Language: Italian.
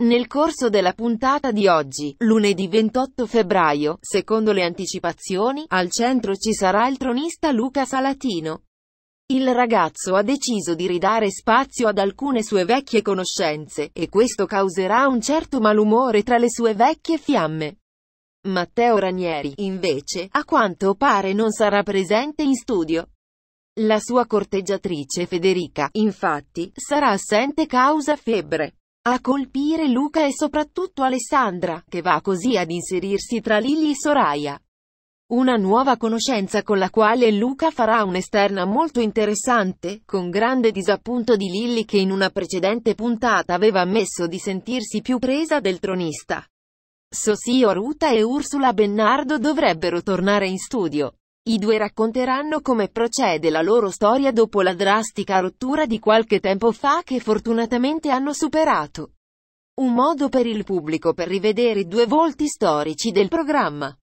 Nel corso della puntata di oggi, lunedì 28 febbraio, secondo le anticipazioni, al centro ci sarà il tronista Luca Salatino. Il ragazzo ha deciso di ridare spazio ad alcune sue vecchie conoscenze, e questo causerà un certo malumore tra le sue vecchie fiamme. Matteo Ranieri, invece, a quanto pare non sarà presente in studio. La sua corteggiatrice Federica, infatti, sarà assente causa febbre. A colpire Luca e soprattutto Alessandra, che va così ad inserirsi tra Lily e Soraya. Una nuova conoscenza con la quale Luca farà un'esterna molto interessante, con grande disappunto di Lilly che in una precedente puntata aveva ammesso di sentirsi più presa del tronista. Sosì Ruta e Ursula Bennardo dovrebbero tornare in studio. I due racconteranno come procede la loro storia dopo la drastica rottura di qualche tempo fa che fortunatamente hanno superato. Un modo per il pubblico per rivedere i due volti storici del programma.